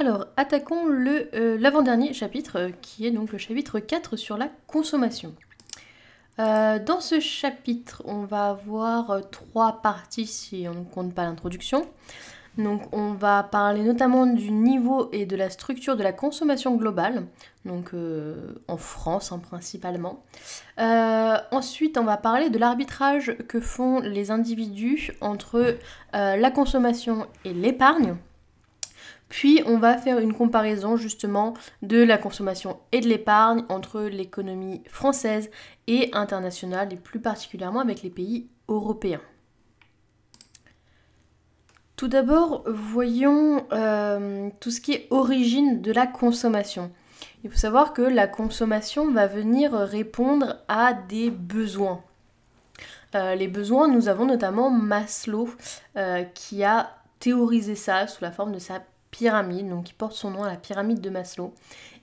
Alors, attaquons euh, l'avant-dernier chapitre, euh, qui est donc le chapitre 4 sur la consommation. Euh, dans ce chapitre, on va avoir trois parties si on ne compte pas l'introduction. Donc on va parler notamment du niveau et de la structure de la consommation globale, donc en France hein, principalement. ensuite on va parler de l'arbitrage que font les individus entre la consommation et l'épargne. Puis on va faire une comparaison justement de la consommation et de l'épargne entre l'économie française et internationale et plus particulièrement avec les pays européens. Tout d'abord, voyons euh, tout ce qui est origine de la consommation. Il faut savoir que la consommation va venir répondre à des besoins. Euh, les besoins, nous avons notamment Maslow euh, qui a théorisé ça sous la forme de sa pyramide, donc qui porte son nom à la pyramide de Maslow,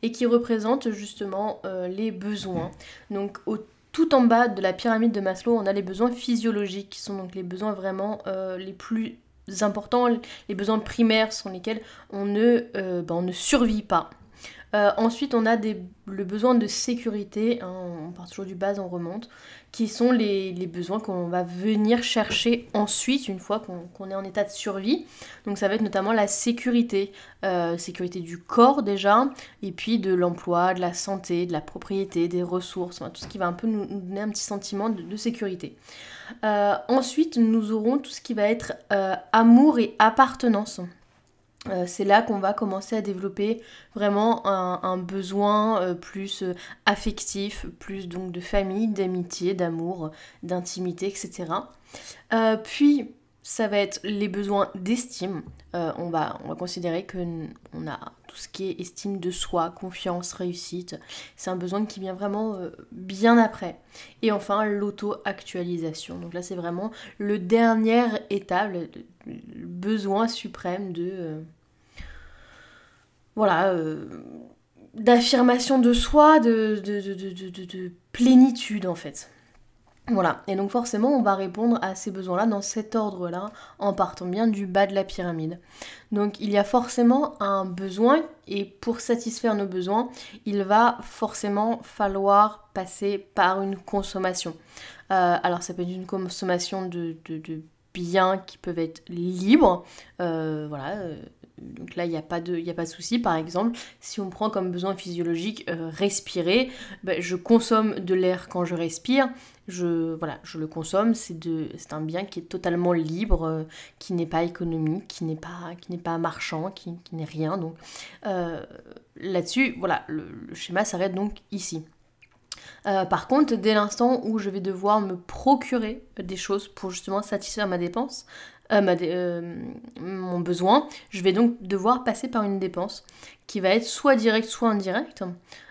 et qui représente justement euh, les besoins. Donc au, tout en bas de la pyramide de Maslow, on a les besoins physiologiques, qui sont donc les besoins vraiment euh, les plus importants, les besoins primaires sans lesquels on ne, euh, ben, on ne survit pas. Euh, ensuite, on a le besoin de sécurité, hein, on part toujours du bas, on remonte, qui sont les, besoins qu'on va venir chercher ensuite, une fois qu'on est en état de survie. Donc ça va être notamment la sécurité, euh, sécurité du corps déjà, et puis de l'emploi, de la santé, de la propriété, des ressources, tout ce qui va un peu nous, donner un petit sentiment de, sécurité. Euh, ensuite, nous aurons tout ce qui va être amour et appartenance. Euh, c'est là qu'on va commencer à développer vraiment un, besoin euh, plus euh, affectif, plus donc de famille, d'amitié, d'amour, d'intimité, etc. puis ça va être les besoins d'estime. on, va, on va considérer que on a tout ce qui est estime de soi, confiance, réussite. C'est un besoin qui vient vraiment bien après. Et enfin l'auto-actualisation. Donc là c'est vraiment le dernier étape, le besoin suprême de voilà, euh, d'affirmation de soi, de, de, plénitude en fait. Voilà, et donc forcément on va répondre à ces besoins-là dans cet ordre-là, en partant bien du bas de la pyramide. Donc il y a forcément un besoin, et pour satisfaire nos besoins, il va forcément falloir passer par une consommation. Euh, alors ça peut être une consommation de, biens qui peuvent être libres, euh, voilà. Donc là, il n'y a pas de, a pas de souci. Par exemple, si on prend comme besoin physiologique euh, respirer, bah, je consomme de l'air quand je respire. Je, le consomme. C'est un bien qui est totalement libre, euh, qui n'est pas économique, qui n'est pas, marchand, qui, n'est rien. Donc euh, là-dessus, voilà, le schéma s'arrête donc ici. Euh, par contre, dès l'instant où je vais devoir me procurer des choses pour justement satisfaire ma dépense, euh, euh, mon besoin, je vais donc devoir passer par une dépense qui va être soit directe, soit indirecte.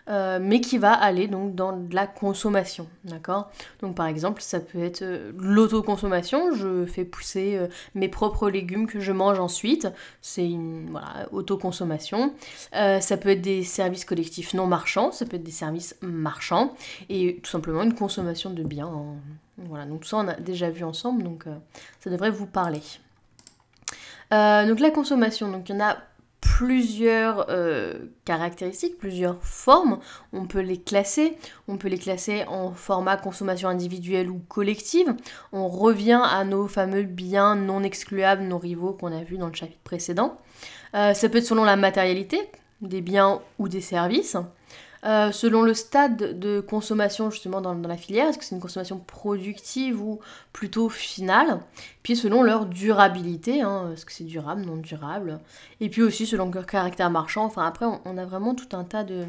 Euh, mais qui va aller donc dans la consommation, d'accord Donc par exemple, ça peut être euh, l'autoconsommation, je fais pousser euh, mes propres légumes que je mange ensuite, c'est une voilà, autoconsommation. ça peut être des services collectifs non marchands, ça peut être des services marchands, et tout simplement une consommation de biens. Voilà, donc ça on a déjà vu ensemble, donc ça devrait vous parler. donc la consommation, donc il y en a plusieurs euh, caractéristiques, plusieurs formes. On peut les classer. On peut les classer en format consommation individuelle ou collective. On revient à nos fameux biens non excluables, nos rivaux qu'on a vus dans le chapitre précédent. Euh, ça peut être selon la matérialité des biens ou des services. Euh, selon le stade de consommation justement dans, la filière, est-ce que c'est une consommation productive ou plutôt finale, puis selon leur durabilité, hein, est-ce que c'est durable, non durable, et puis aussi selon leur caractère marchand, enfin après on, a vraiment tout un tas de,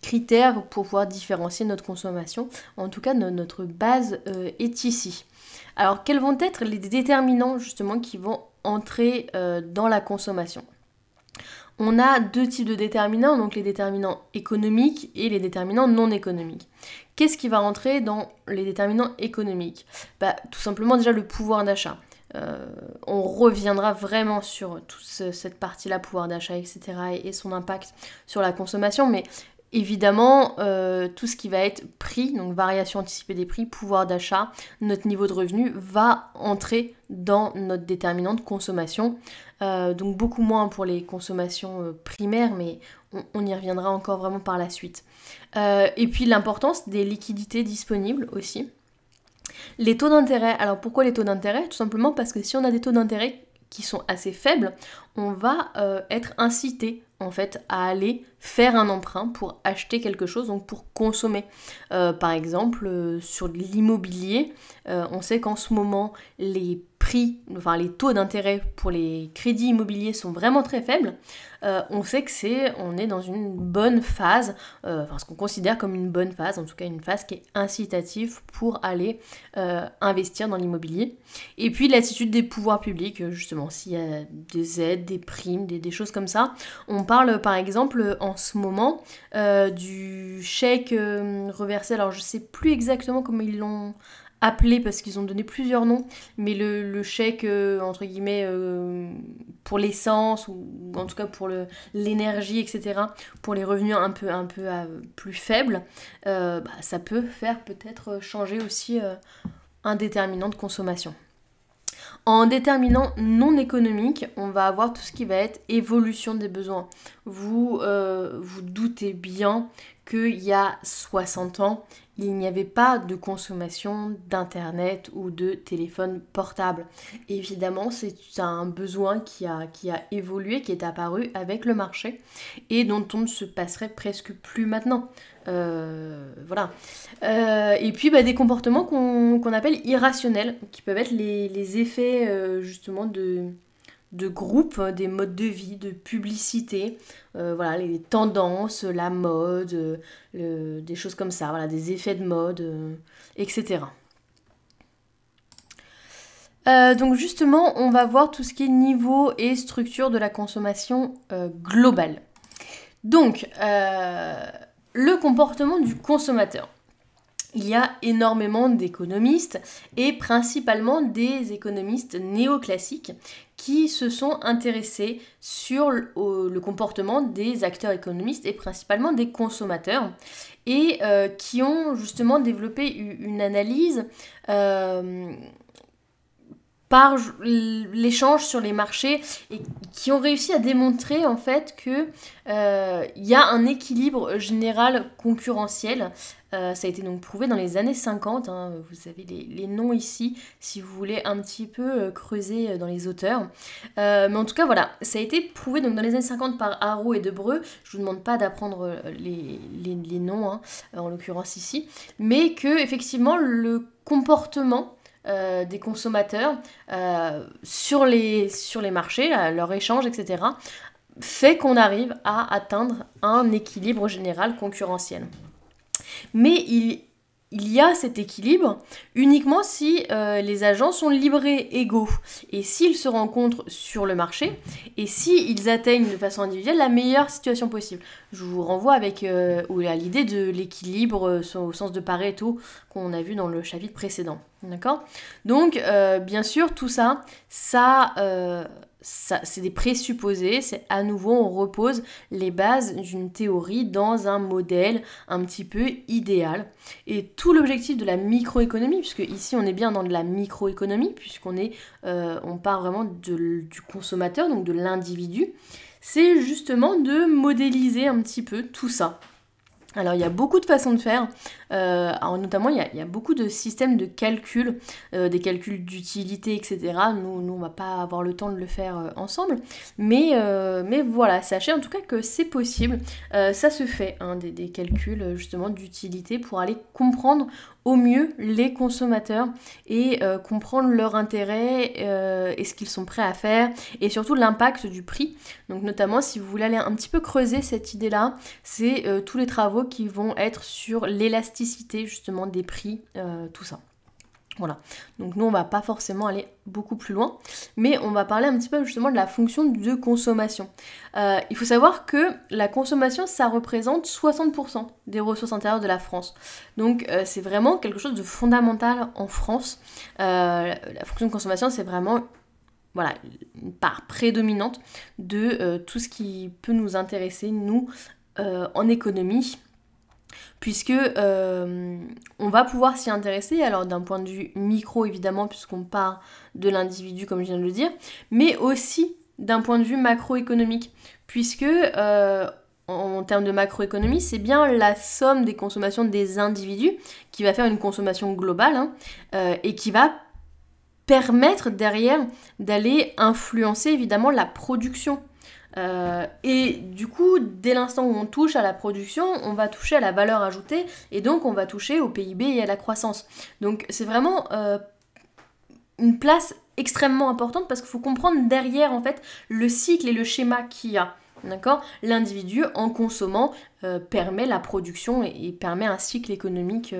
critères pour pouvoir différencier notre consommation, en tout cas notre base euh, est ici. Alors quels vont être les déterminants justement qui vont entrer euh, dans la consommation on a deux types de déterminants, donc les déterminants économiques et les déterminants non économiques. Qu'est-ce qui va rentrer dans les déterminants économiques bah, Tout simplement déjà le pouvoir d'achat. Euh, on reviendra vraiment sur toute cette partie-là, pouvoir d'achat, etc., et, et, son impact sur la consommation, mais Évidemment, euh, tout ce qui va être prix, donc variation anticipée des prix, pouvoir d'achat, notre niveau de revenu va entrer dans notre déterminant de consommation. Euh, donc beaucoup moins pour les consommations euh, primaires, mais on, y reviendra encore vraiment par la suite. et puis l'importance des liquidités disponibles aussi. Les taux d'intérêt, alors pourquoi les taux d'intérêt Tout simplement parce que si on a des taux d'intérêt qui sont assez faibles, on va être incité en fait à aller faire un emprunt pour acheter quelque chose, donc pour consommer. Euh, par exemple, euh, sur l'immobilier, euh, on sait qu'en ce moment, les prix, enfin les taux d'intérêt pour les crédits immobiliers sont vraiment très faibles. on sait que c'est, on est dans une bonne phase, enfin ce qu'on considère comme une bonne phase, en tout cas une phase qui est incitative pour aller investir dans l'immobilier. Et puis l'attitude des pouvoirs publics, justement, s'il y a des aides, des primes, des, des choses comme ça. On parle par exemple en ce moment, euh, du chèque euh, reversé. Alors je sais plus exactement comment ils l'ont appelé parce qu'ils ont donné plusieurs noms, mais le, chèque euh, entre guillemets pour l'essence ou, en tout cas pour l'énergie, etc., pour les revenus un peu, un peu plus faibles, bah, ça peut faire peut-être changer aussi un déterminant de consommation. En déterminant non économique, on va avoir tout ce qui va être évolution des besoins. Vous euh, vous doutez bien qu'il y a 60 ans, il n'y avait pas de consommation d'internet ou de téléphone portable. Évidemment, c'est un besoin qui a, qui a évolué, qui est apparu avec le marché et dont on ne se passerait presque plus maintenant. Euh, voilà. Euh, et puis bah, des comportements qu'on appelle irrationnels, qui peuvent être les, effets euh, justement de, de groupes, des modes de vie, de publicité, euh, voilà, les tendances, la mode, euh, des choses comme ça, voilà, des effets de mode, euh, etc. donc justement, on va voir tout ce qui est niveau et structure de la consommation globale. Donc, le comportement du consommateur il y a énormément d'économistes et principalement des économistes néoclassiques qui se sont intéressés sur le comportement des acteurs économistes et principalement des consommateurs et euh, qui ont justement développé une analyse euh, par l'échange sur les marchés et qui ont réussi à démontrer en fait que il euh, y a un équilibre général concurrentiel. Euh, ça a été donc prouvé dans les années 50. Hein. vous avez les, noms ici si vous voulez un petit peu euh, creuser dans les auteurs. mais en tout cas voilà, ça a été prouvé donc dans les années 50 par Haro et Debreu. Je vous demande pas d'apprendre les, noms hein, en l'occurrence ici, mais que effectivement le comportement euh, des consommateurs euh, sur, les, sur les marchés, leur échange, etc., fait qu'on arrive à atteindre un équilibre général concurrentiel. Mais il il y a cet équilibre uniquement si euh, les agents sont librés égaux et s'ils se rencontrent sur le marché et s'ils atteignent de façon individuelle la meilleure situation possible. Je vous renvoie avec à euh, l'idée de l'équilibre euh, au sens de Pareto qu'on a vu dans le chapitre précédent. D'accord Donc, bien sûr, tout ça, ça c'est des présupposés, c'est à nouveau on repose les bases d'une théorie dans un modèle un petit peu idéal. Et tout l'objectif de la microéconomie, puisque ici on est bien dans de la microéconomie, puisqu'on est, euh, on part vraiment du consommateur, donc de l'individu, c'est justement de modéliser un petit peu tout ça. Alors il y a beaucoup de façons de faire alors euh, notamment, il y, a beaucoup de systèmes de calcul, euh, des calculs d'utilité, etc. Nous, nous, on va pas avoir le temps de le faire euh, ensemble. Mais, mais voilà, sachez en tout cas que c'est possible. ça se fait, hein, des, calculs justement d'utilité pour aller comprendre au mieux les consommateurs et comprendre leur intérêt et ce qu'ils sont prêts à faire et surtout l'impact du prix. Donc notamment si vous voulez aller un petit peu creuser cette idée-là, c'est tous les travaux qui vont être sur l'élasticité justement des prix, euh, tout ça. Voilà, donc nous on va pas forcément aller beaucoup plus loin, mais on va parler un petit peu justement de la fonction de consommation. Euh, il faut savoir que la consommation ça représente 60% des ressources intérieures de la France. Donc euh, c'est vraiment quelque chose de fondamental en France. La, fonction de consommation c'est vraiment voilà, une part prédominante de tout ce qui peut nous intéresser, nous, en économie puisque euh, on va pouvoir s'y intéresser, alors d'un point de vue micro évidemment, puisqu'on part de l'individu comme je viens de le dire, mais aussi d'un point de vue macroéconomique, puisque euh, en, termes de macroéconomie, c'est bien la somme des consommations des individus qui va faire une consommation globale hein, euh, et qui va permettre derrière d'aller influencer évidemment la production euh, et du coup, dès l'instant où on touche à la production, on va toucher à la valeur ajoutée et donc on va toucher au PIB et à la croissance. Donc c'est vraiment euh, une place extrêmement importante parce qu'il faut comprendre derrière en fait le cycle et le schéma qu'il y a. D'accord L'individu, en consommant, euh, permet la production et, et, permet un cycle économique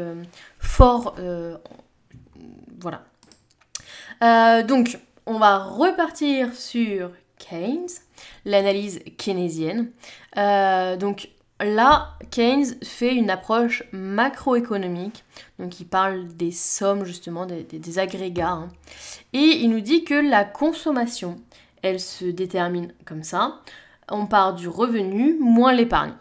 fort. voilà. donc, on va repartir sur Keynes l'analyse keynésienne. Euh, donc là, Keynes fait une approche macroéconomique, donc il parle des sommes justement, des, des, agrégats, hein. et il nous dit que la consommation, elle se détermine comme ça, on part du revenu moins l'épargne.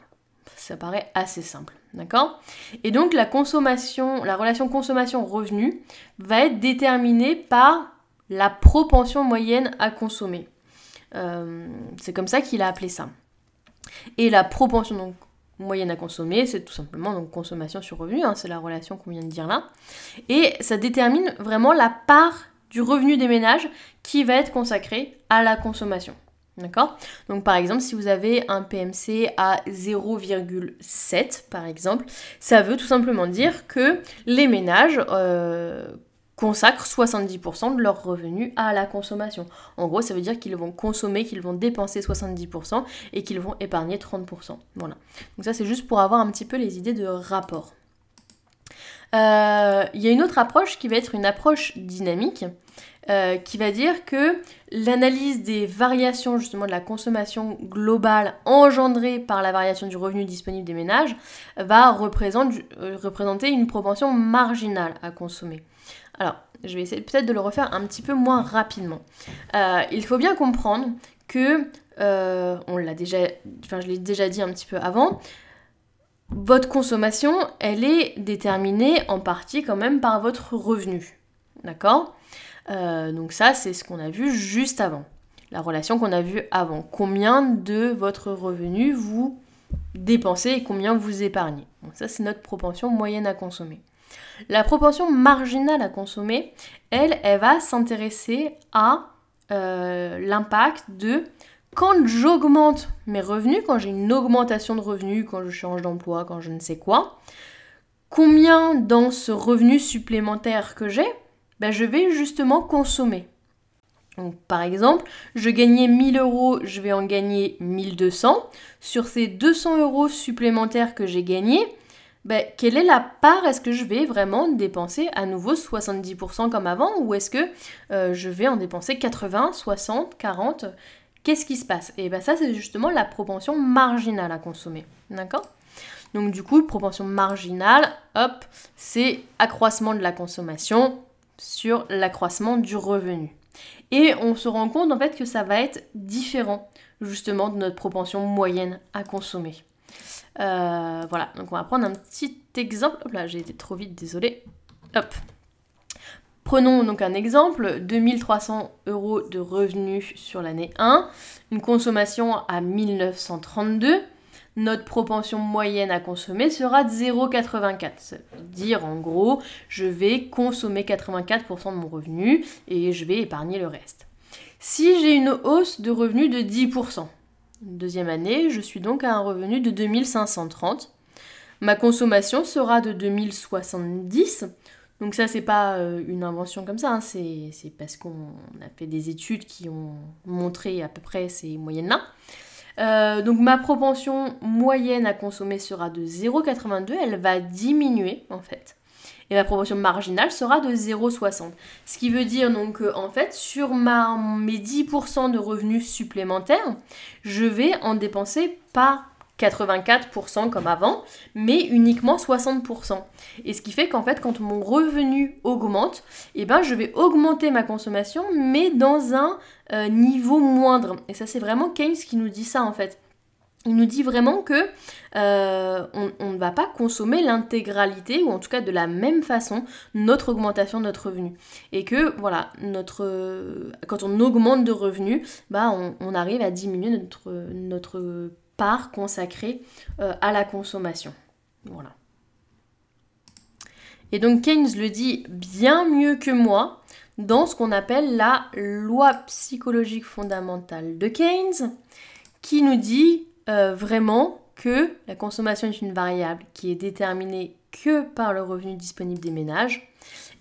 Ça paraît assez simple, d'accord Et donc la consommation, la relation consommation-revenu va être déterminée par la propension moyenne à consommer. Euh, c'est comme ça qu'il a appelé ça. Et la propension donc, moyenne à consommer, c'est tout simplement donc consommation sur revenu, hein, c'est la relation qu'on vient de dire là. Et ça détermine vraiment la part du revenu des ménages qui va être consacrée à la consommation. D'accord Donc par exemple, si vous avez un PMC à 0,7 par exemple, ça veut tout simplement dire que les ménages euh, consacrent 70% de leurs revenus à la consommation. En gros, ça veut dire qu'ils vont consommer, qu'ils vont dépenser 70% et qu'ils vont épargner 30%. Voilà. Donc ça, c'est juste pour avoir un petit peu les idées de rapport. Euh, il y a une autre approche qui va être une approche dynamique, euh, qui va dire que l'analyse des variations justement de la consommation globale engendrée par la variation du revenu disponible des ménages va euh, représenter une propension marginale à consommer. Alors, je vais essayer peut-être de le refaire un petit peu moins rapidement. Euh, il faut bien comprendre que, euh, on l'a déjà, enfin je l'ai déjà dit un petit peu avant, votre consommation, elle est déterminée en partie quand même par votre revenu. D'accord euh, Donc ça, c'est ce qu'on a vu juste avant. La relation qu'on a vue avant. Combien de votre revenu vous dépensez et combien vous épargnez. Donc ça, c'est notre propension moyenne à consommer. La proportion marginale à consommer, elle, elle va s'intéresser à euh, l'impact de quand j'augmente mes revenus, quand j'ai une augmentation de revenus, quand je change d'emploi, quand je ne sais quoi, combien dans ce revenu supplémentaire que j'ai, ben, je vais justement consommer. Donc, par exemple, je gagnais 1000 euros, je vais en gagner 1200. Sur ces 200 euros supplémentaires que j'ai gagnés, ben, quelle est la part Est-ce que je vais vraiment dépenser à nouveau 70% comme avant ou est-ce que euh, je vais en dépenser 80, 60, 40 Qu'est-ce qui se passe Et eh bien ça, c'est justement la propension marginale à consommer. D'accord Donc du coup, propension marginale, hop, c'est accroissement de la consommation sur l'accroissement du revenu. Et on se rend compte en fait que ça va être différent justement de notre propension moyenne à consommer. Euh, voilà, donc on va prendre un petit exemple. Hop là, j'ai été trop vite, désolé. Hop. Prenons donc un exemple, 2300 euros de revenus sur l'année 1, une consommation à 1932, notre propension moyenne à consommer sera de 0,84. Ça veut dire en gros, je vais consommer 84% de mon revenu et je vais épargner le reste. Si j'ai une hausse de revenus de 10%, Deuxième année, je suis donc à un revenu de 2530. Ma consommation sera de 2070. Donc ça, c'est pas euh, une invention comme ça, hein. c'est, parce qu'on a fait des études qui ont montré à peu près ces moyennes-là. Euh, donc ma propension moyenne à consommer sera de 0,82, elle va diminuer en fait et ma proportion marginale sera de 0,60. Ce qui veut dire donc que, en fait sur mes 10% de revenus supplémentaires, je vais en dépenser pas 84% comme avant, mais uniquement 60%. Et ce qui fait qu'en fait, quand mon revenu augmente, eh ben, je vais augmenter ma consommation, mais dans un euh, niveau moindre. Et ça, c'est vraiment Keynes qui nous dit ça en fait il nous dit vraiment que euh, on, ne va pas consommer l'intégralité, ou en tout cas de la même façon, notre augmentation de notre revenu. Et que voilà, notre, quand on augmente de revenus, bah, on, arrive à diminuer notre, notre part consacrée euh, à la consommation. Voilà. Et donc Keynes le dit bien mieux que moi dans ce qu'on appelle la loi psychologique fondamentale de Keynes, qui nous dit euh, vraiment que la consommation est une variable qui est déterminée que par le revenu disponible des ménages.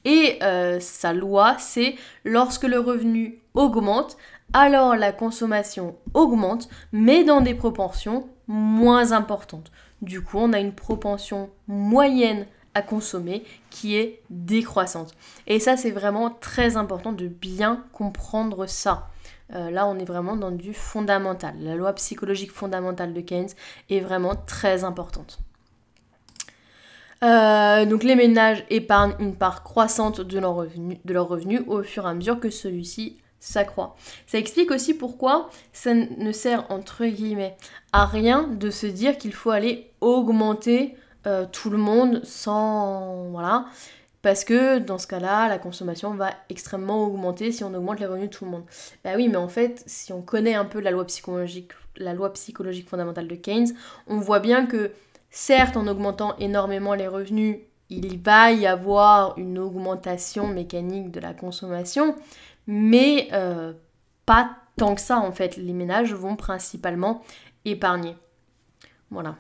Et euh, sa loi, c'est lorsque le revenu augmente, alors la consommation augmente, mais dans des proportions moins importantes. Du coup, on a une propension moyenne à consommer qui est décroissante. Et ça, c'est vraiment très important de bien comprendre ça. Euh, là, on est vraiment dans du fondamental. La loi psychologique fondamentale de Keynes est vraiment très importante. Euh, donc les ménages épargnent une part croissante de leurs revenus au fur et à mesure que celui-ci s'accroît. Ça explique aussi pourquoi ça ne sert entre guillemets à rien de se dire qu'il faut aller augmenter euh, tout le monde sans... Voilà parce que dans ce cas-là, la consommation va extrêmement augmenter si on augmente les revenus de tout le monde. Bah oui, mais en fait, si on connaît un peu la loi psychologique, la loi psychologique fondamentale de Keynes, on voit bien que certes, en augmentant énormément les revenus, il va y avoir une augmentation mécanique de la consommation, mais euh, pas tant que ça en fait. Les ménages vont principalement épargner. Voilà.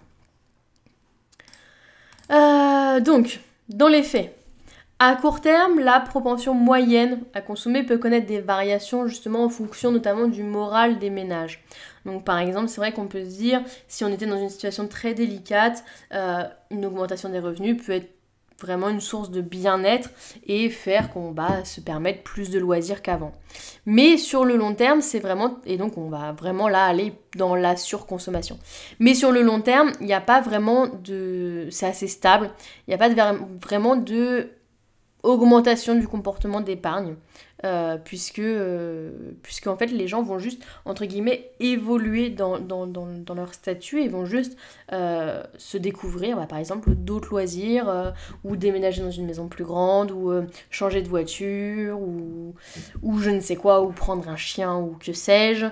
Euh, donc, dans les faits, à court terme, la propension moyenne à consommer peut connaître des variations justement en fonction notamment du moral des ménages. Donc par exemple, c'est vrai qu'on peut se dire, si on était dans une situation très délicate, euh, une augmentation des revenus peut être vraiment une source de bien-être et faire qu'on va se permettre plus de loisirs qu'avant. Mais sur le long terme, c'est vraiment... Et donc on va vraiment là aller dans la surconsommation. Mais sur le long terme, il n'y a pas vraiment de... C'est assez stable. Il n'y a pas vraiment de augmentation du comportement d'épargne, euh, euh, puisque, en fait les gens vont juste, entre guillemets, évoluer dans, leur statut et vont juste euh, se découvrir, bah, par exemple, d'autres loisirs, ou déménager dans une maison plus grande, ou changer de voiture, ou, ou je ne sais quoi, ou prendre un chien, ou que sais-je.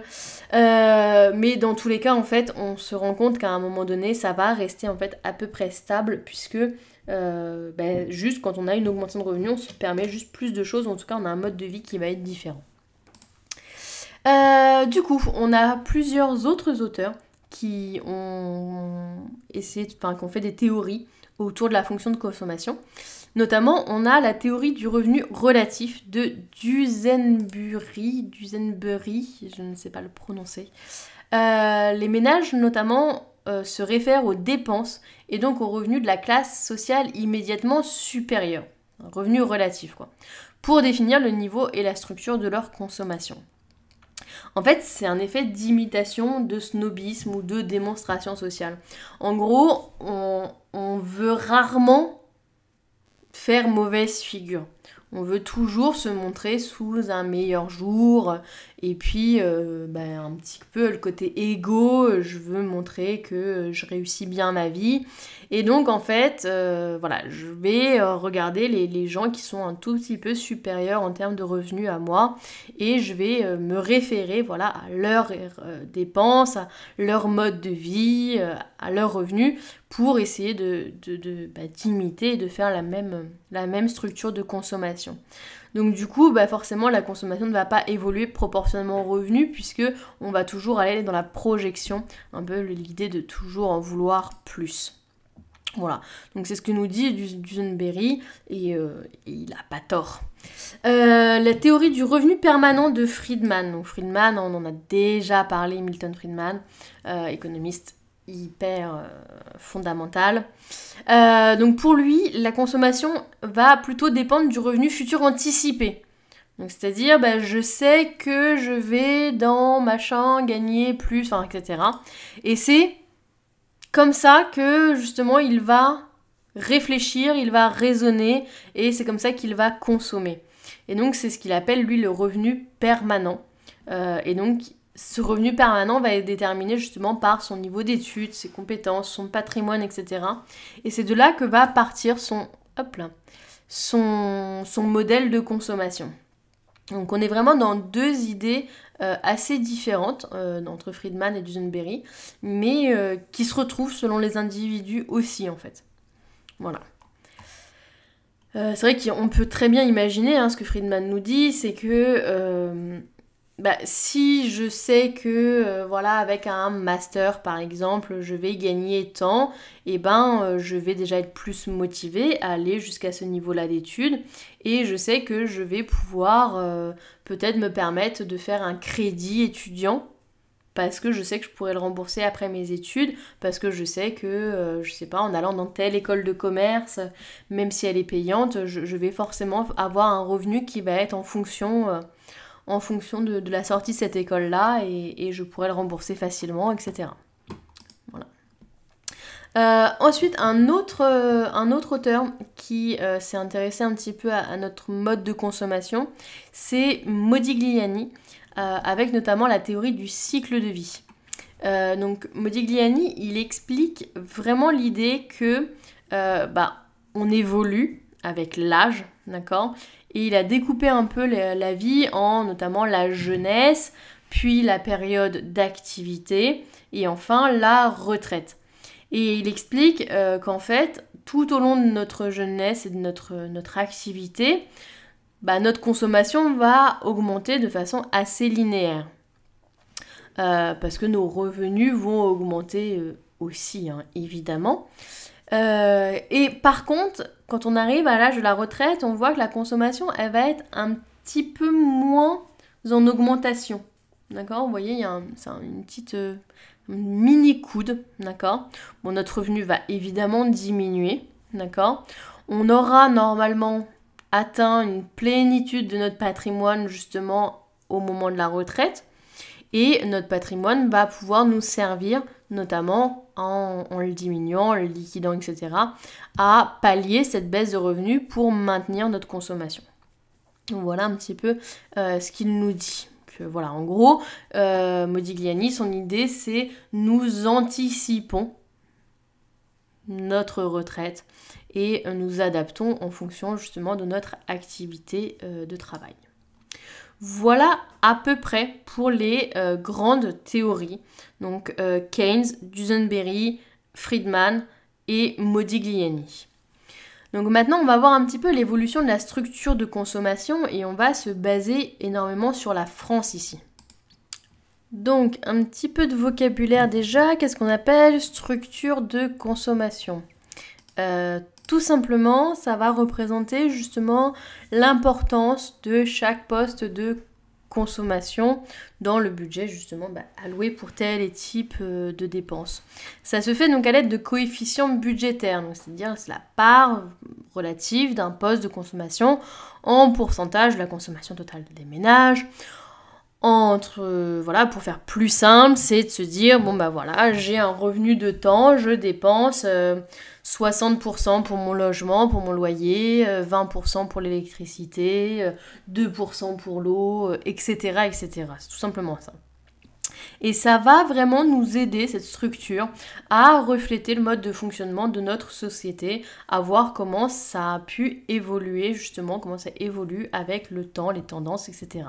mais dans tous les cas, en fait, on se rend compte qu'à un moment donné, ça va rester en fait à peu près stable, puisque euh, ben, juste quand on a une augmentation de revenus, on se permet juste plus de choses, en tout cas on a un mode de vie qui va être différent. Euh, du coup, on a plusieurs autres auteurs qui ont essayé, enfin, qu'on fait des théories autour de la fonction de consommation. Notamment, on a la théorie du revenu relatif de Duzenbury, duzenbury je ne sais pas le prononcer. Euh, les ménages, notamment, euh, se réfère aux dépenses et donc aux revenus de la classe sociale immédiatement supérieure, revenu relatif, quoi, pour définir le niveau et la structure de leur consommation. En fait, c'est un effet d'imitation, de snobisme ou de démonstration sociale. En gros, on veut rarement faire mauvaise figure. On veut toujours se montrer sous un meilleur jour et puis, euh, ben, un petit peu le côté égo, je veux montrer que je réussis bien ma vie. Et donc, en fait, euh, voilà, je vais euh, regarder les, gens qui sont un tout petit peu supérieurs en termes de revenus à moi. Et je vais me référer voilà, à leurs dépenses, à leur mode de vie, à leurs revenus, pour essayer de, bah, d'imiter et de faire la même, la même structure de consommation. Donc du coup, bah forcément, la consommation ne va pas évoluer proportionnellement au revenu puisque on va toujours aller dans la projection, un peu l'idée de toujours en vouloir plus. Voilà, donc c'est ce que nous dit Duesenberry, euh, et, il n'a pas tort. Euh, la théorie du revenu permanent de Friedman. Donc Friedman, on en a déjà parlé, Milton Friedman, euh, économiste hyper euh, fondamentale. Euh, donc pour lui, la consommation va plutôt dépendre du revenu futur anticipé. Donc c'est-à-dire, bah, je sais que je vais dans machin gagner plus, enfin, etc. Et c'est comme ça que justement il va réfléchir, il va raisonner, et c'est comme ça qu'il va consommer. Et donc c'est ce qu'il appelle lui le revenu permanent. Euh, et donc ce revenu permanent va être déterminé justement par son niveau d'études, ses compétences, son patrimoine, etc. Et c'est de là que va partir son, hop son, son, modèle de consommation. Donc on est vraiment dans deux idées euh, assez différentes euh, entre Friedman et Duesenberry, mais euh, qui se retrouvent selon les individus aussi en fait. Voilà. c'est vrai qu'on peut très bien imaginer hein, ce que Friedman nous dit, c'est que bah, si je sais que euh, voilà avec un master par exemple je vais gagner tant et eh ben euh, je vais déjà être plus motivée à aller jusqu'à ce niveau là d'études et je sais que je vais pouvoir euh, peut-être me permettre de faire un crédit étudiant parce que je sais que je pourrais le rembourser après mes études, parce que je sais que, je sais pas, en allant dans telle école de commerce, même si elle est payante, je, vais forcément avoir un revenu qui va être en fonction, en fonction de, la sortie de cette école-là et, je pourrais le rembourser facilement, etc. Voilà. Euh, ensuite, un autre, euh, un autre, auteur qui euh, s'est intéressé un petit peu à, notre mode de consommation, c'est Modigliani, avec notamment la théorie du cycle de vie. donc Modigliani, il explique vraiment l'idée que bah, on évolue avec l'âge, d'accord et il a découpé un peu la, vie en notamment la jeunesse, puis la période d'activité et enfin la retraite. Et il explique euh, qu'en fait, tout au long de notre jeunesse et de notre, activité, bah, notre consommation va augmenter de façon assez linéaire. Euh, parce que nos revenus vont augmenter euh, aussi, hein, évidemment. Euh, et par contre, quand on arrive à l'âge de la retraite, on voit que la consommation, elle va être un petit peu moins en augmentation. D'accord Vous voyez, il y a une petite euh, mini coude, d'accord Bon, notre revenu va évidemment diminuer, d'accord On aura normalement atteint une plénitude de notre patrimoine justement au moment de la retraite et notre patrimoine va pouvoir nous servir notamment en, le diminuant, en le liquidant, etc., à pallier cette baisse de revenus pour maintenir notre consommation. voilà un petit peu euh, ce qu'il nous dit. Euh, voilà, en gros, euh, Modigliani, son idée, c'est nous anticipons notre retraite et nous adaptons en fonction justement de notre activité de travail. Voilà à peu près pour les euh, grandes théories. Donc euh, Keynes, Dusenberry, Friedman et Modigliani. Donc maintenant, on va voir un petit peu l'évolution de la structure de consommation et on va se baser énormément sur la France ici. Donc un petit peu de vocabulaire déjà, qu'est-ce qu'on appelle structure de consommation euh, tout simplement, ça va représenter justement l'importance de chaque poste de consommation dans le budget justement bah, alloué pour tel et type euh, de dépenses. Ça se fait donc à l'aide de coefficients budgétaires, c'est-à-dire la part relative d'un poste de consommation en pourcentage de la consommation totale des ménages. Entre, euh, voilà, pour faire plus simple, c'est de se dire, bon bah voilà, j'ai un revenu de temps, je dépense... 60% pour mon logement, pour mon loyer, 20% euh, pour l'électricité, 2% euh, pour l'eau, etc. Euh, etc. C'est tout simplement ça. Et ça va vraiment nous aider, cette structure, à refléter le mode de fonctionnement de notre société, à voir comment ça a pu évoluer, justement, comment ça évolue avec le temps, les tendances, etc.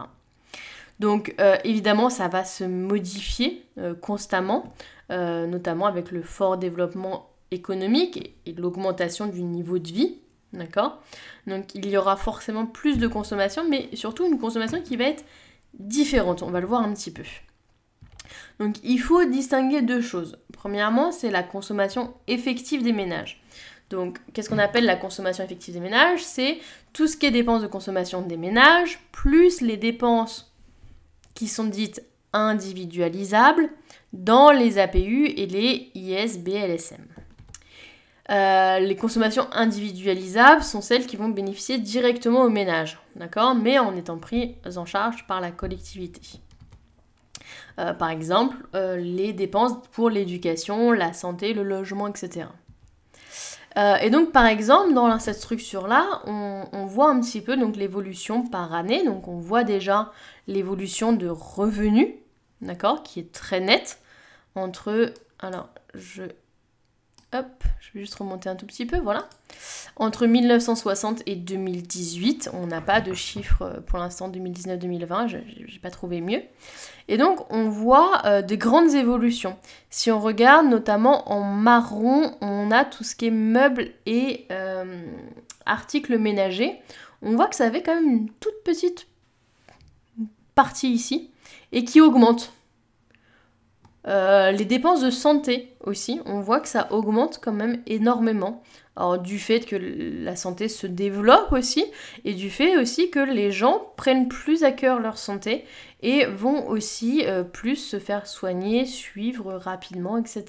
Donc évidemment, ça va se modifier constamment, notamment avec le fort développement économique et l'augmentation du niveau de vie. D'accord Donc il y aura forcément plus de consommation, mais surtout une consommation qui va être différente. On va le voir un petit peu. Donc il faut distinguer deux choses. Premièrement, c'est la consommation effective des ménages. Donc qu'est-ce qu'on appelle la consommation effective des ménages C'est tout ce qui est dépenses de consommation des ménages, plus les dépenses qui sont dites individualisables dans les APU et les ISBLSM. Euh, les consommations individualisables sont celles qui vont bénéficier directement au ménages, d'accord Mais en étant prises en charge par la collectivité. Euh, par exemple, euh, les dépenses pour l'éducation, la santé, le logement, etc. et donc, par exemple, dans cette structure-là, on, voit un petit peu l'évolution par année. Donc, on voit déjà l'évolution de revenus, d'accord, qui est très nette entre. Alors, je je vais juste remonter un tout petit peu, voilà. Entre 1960 et 2018, on n'a pas de chiffres euh, pour l'instant 2019-2020, je n'ai pas trouvé mieux. Et donc on voit euh, des grandes évolutions. Si on regarde notamment en marron, on a tout ce qui est meubles et euh, articles ménagers. On voit que ça avait quand même une toute petite partie ici et qui augmente euh, les dépenses de santé aussi, on voit que ça augmente quand même énormément. Alors, du fait que la santé se développe aussi et du fait aussi que les gens prennent plus à cœur leur santé et vont aussi euh, plus se faire soigner, suivre rapidement, etc.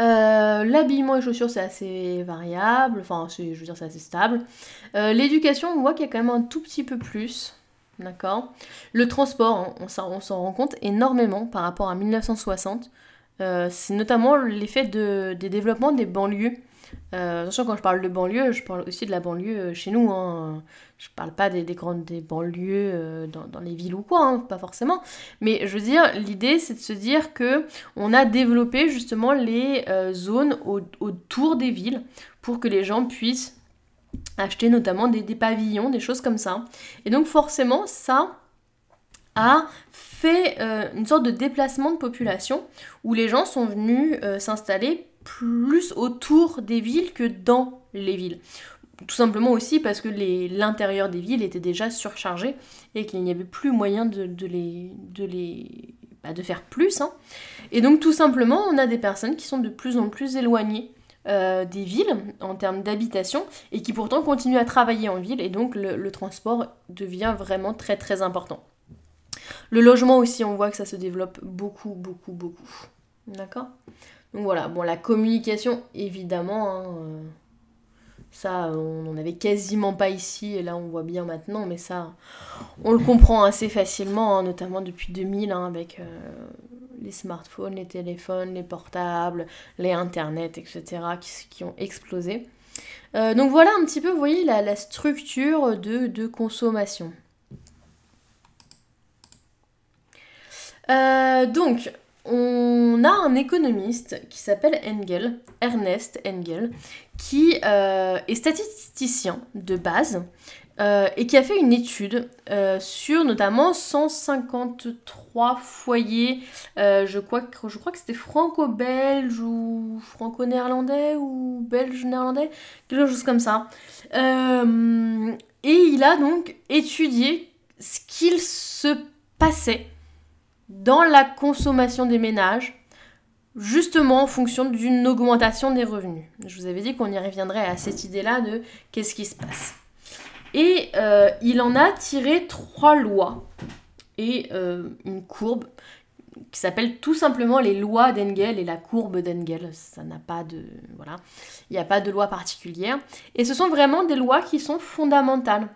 Euh, l'habillement et chaussures, c'est assez variable, enfin, je veux dire, c'est assez stable. L'éducation, on voit qu'il y a quand même un tout petit peu plus. D'accord Le transport, on, s'en rend compte énormément par rapport à 1960. Euh, c'est notamment l'effet de, des développements des banlieues. Euh, attention, quand je parle de banlieue, je parle aussi de la banlieue euh, chez nous. Je hein. Je parle pas des, grandes des banlieues euh, dans, les villes ou quoi, hein, pas forcément. Mais je veux dire, l'idée, c'est de se dire que on a développé justement les zones autour des villes pour que les gens puissent acheter notamment des, pavillons, des choses comme ça. Et donc forcément, ça a fait euh, une sorte de déplacement de population où les gens sont venus euh, s'installer plus autour des villes que dans les villes. Tout simplement aussi parce que l'intérieur des villes était déjà surchargé et qu'il n'y avait plus moyen de, les, de, les bah, de faire plus. Hein. Et donc tout simplement, on a des personnes qui sont de plus en plus éloignées euh, des villes en termes d'habitation et qui pourtant continuent à travailler en ville et donc le, transport devient vraiment très très important. Le logement aussi, on voit que ça se développe beaucoup, beaucoup, beaucoup. D'accord Donc voilà, bon, la communication, évidemment, hein, euh, ça, on n'en avait quasiment pas ici, et là, on voit bien maintenant, mais ça, on le comprend assez facilement, hein, notamment depuis 2000, hein, avec euh, les smartphones, les téléphones, les portables, les internets, etc., qui, ont explosé. Euh, donc voilà un petit peu, vous voyez, la, structure de, consommation. Euh, donc, on a un économiste qui s'appelle Engel, Ernest Engel, qui euh, est statisticien de base euh, et qui a fait une étude euh, sur notamment 153 foyers, euh, je, crois, que, je crois que c'était franco-belge ou franco-néerlandais ou belge-néerlandais, quelque chose comme ça. et il a donc étudié ce qu'il se passait dans la consommation des ménages justement en fonction d'une augmentation des revenus. Je vous avais dit qu'on y reviendrait à cette idée-là de qu'est-ce qui se passe. Et euh, il en a tiré trois lois et euh, une courbe qui s'appelle tout simplement les lois d'Engel et la courbe d'Engel. Ça n'a pas de... Voilà. Il n'y a pas de loi particulière. Et ce sont vraiment des lois qui sont fondamentales.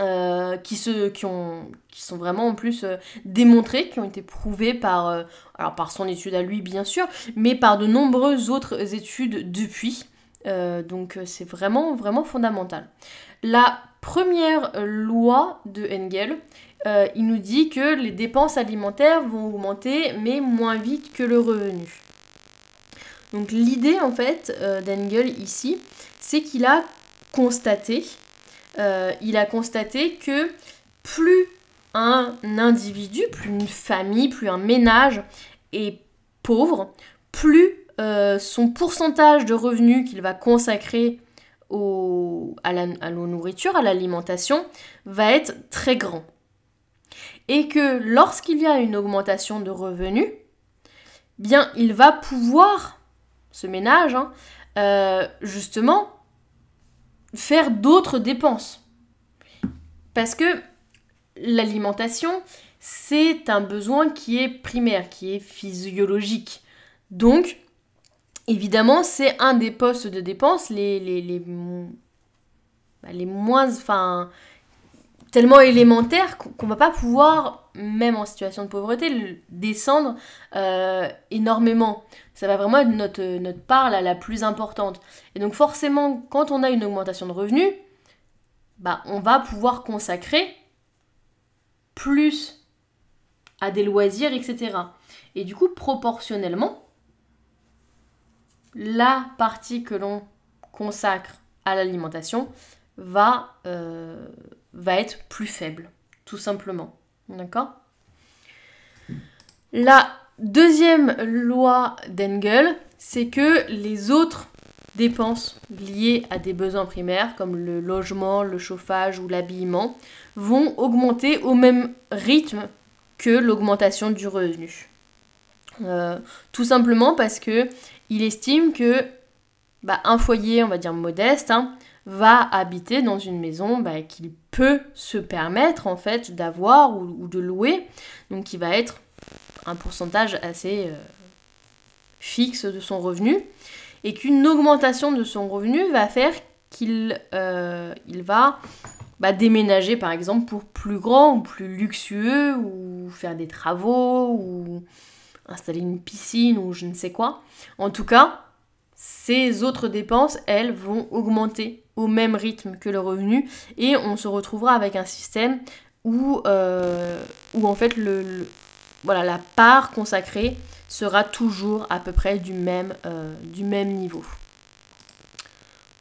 Euh, qui, se, qui, ont, qui sont vraiment en plus démontrées, qui ont été prouvées par, alors par son étude à lui bien sûr, mais par de nombreuses autres études depuis. donc c'est vraiment, vraiment fondamental. La première euh, loi de Engel, euh, il nous dit que les dépenses alimentaires vont augmenter mais moins vite que le revenu. Donc l'idée en fait euh, d'Engel ici, c'est qu'il a constaté, il a constaté que plus un individu, plus une famille, plus un ménage est pauvre, plus son pourcentage de revenus qu'il va consacrer à, la, nourriture, à l'alimentation, va être très grand. Et que lorsqu'il y a une augmentation de revenus, bien il va pouvoir, ce ménage, hein, euh, justement, faire d'autres dépenses. Parce que l'alimentation, c'est un besoin qui est primaire, qui est physiologique. Donc, Évidemment, c'est un des postes de dépenses les, les, bah, les, moins... Enfin, tellement élémentaires qu'on va pas pouvoir, même en situation de pauvreté, descendre euh, énormément. Ça va vraiment être notre, notre part la plus importante. Et donc forcément, quand on a une augmentation de revenus, bah, on va pouvoir consacrer plus à des loisirs, etc. Et du coup, proportionnellement, la partie que l'on consacre à l'alimentation va, euh, être plus faible, tout simplement. D'accord La deuxième loi d'Engel, c'est que les autres dépenses liées à des besoins primaires, comme le logement, le chauffage ou l'habillement, vont augmenter au même rythme que l'augmentation du revenu. Euh, tout simplement parce que il estime que bah, un foyer, on va dire modeste, hein, va habiter dans une maison bah, qu'il peut se permettre en fait d'avoir ou, de louer, donc qui va être un pourcentage assez euh, fixe de son revenu, et qu'une augmentation de son revenu va faire qu'il euh, va bah, déménager par exemple pour plus grand ou plus luxueux ou faire des travaux ou installer une piscine ou je ne sais quoi. En tout cas, ces autres dépenses, elles, vont augmenter au même rythme que le revenu et on se retrouvera avec un système où, euh, en fait le, voilà, la part consacrée sera toujours à peu près du même, euh, du même niveau.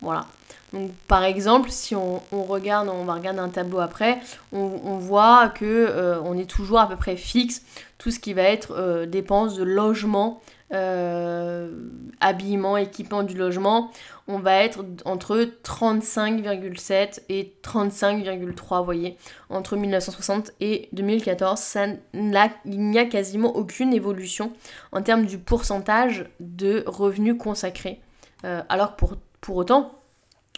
Voilà. Donc, par exemple, si on, regarde, on va regarder un tableau après, on, voit que euh, on est toujours à peu près fixe tout ce qui va être euh, dépenses de logement, euh, habillement, équipement du logement. On va être entre 35,7 et 35,3, voyez, entre 1960 et 2014. il n'y a quasiment aucune évolution en termes du pourcentage de revenus consacrés. alors que pour, pour autant,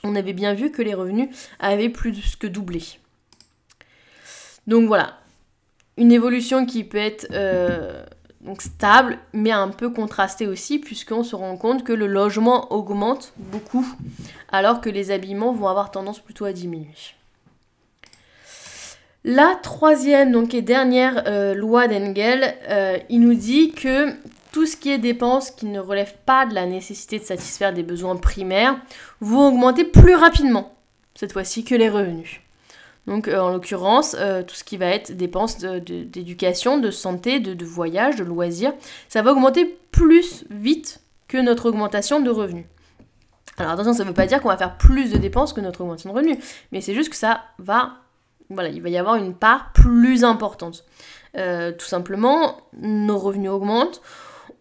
on avait bien vu que les revenus avaient plus que doublé. Donc voilà, une évolution qui peut être euh, stable, mais un peu contrastée aussi, puisqu'on se rend compte que le logement augmente beaucoup, alors que les habillements vont avoir tendance plutôt à diminuer. La troisième donc, et dernière euh, loi d'Engel, euh, il nous dit que tout ce qui est dépenses qui ne relèvent pas de la nécessité de satisfaire des besoins primaires vont augmenter plus rapidement, cette fois-ci, que les revenus. Donc euh, en l'occurrence, euh, tout ce qui va être dépenses d'éducation, de, santé, de, voyage, de loisirs, ça va augmenter plus vite que notre augmentation de revenus. Alors attention, ça ne veut pas dire qu'on va faire plus de dépenses que notre augmentation de revenus, mais c'est juste que ça va... Voilà, il va y avoir une part plus importante. Euh, tout simplement, nos revenus augmentent,